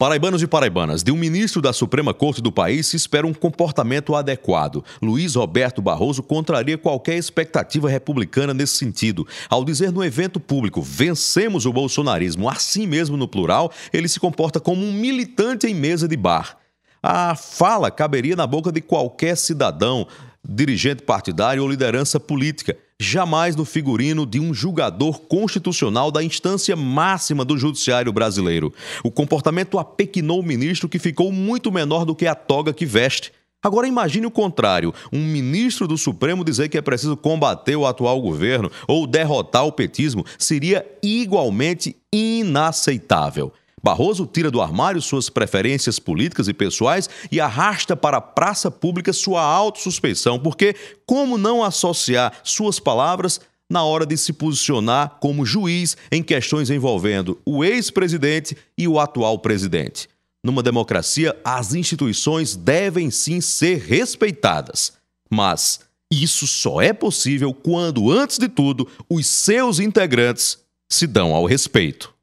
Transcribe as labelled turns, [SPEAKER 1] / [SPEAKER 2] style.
[SPEAKER 1] Paraibanos e paraibanas, de um ministro da Suprema Corte do país se espera um comportamento adequado. Luiz Roberto Barroso contraria qualquer expectativa republicana nesse sentido. Ao dizer no evento público, vencemos o bolsonarismo, assim mesmo no plural, ele se comporta como um militante em mesa de bar. A fala caberia na boca de qualquer cidadão, dirigente partidário ou liderança política jamais no figurino de um julgador constitucional da instância máxima do judiciário brasileiro. O comportamento apequinou o ministro que ficou muito menor do que a toga que veste. Agora imagine o contrário, um ministro do Supremo dizer que é preciso combater o atual governo ou derrotar o petismo seria igualmente inaceitável. Barroso tira do armário suas preferências políticas e pessoais e arrasta para a praça pública sua autossuspeição, porque como não associar suas palavras na hora de se posicionar como juiz em questões envolvendo o ex-presidente e o atual presidente? Numa democracia, as instituições devem sim ser respeitadas, mas isso só é possível quando, antes de tudo, os seus integrantes se dão ao respeito.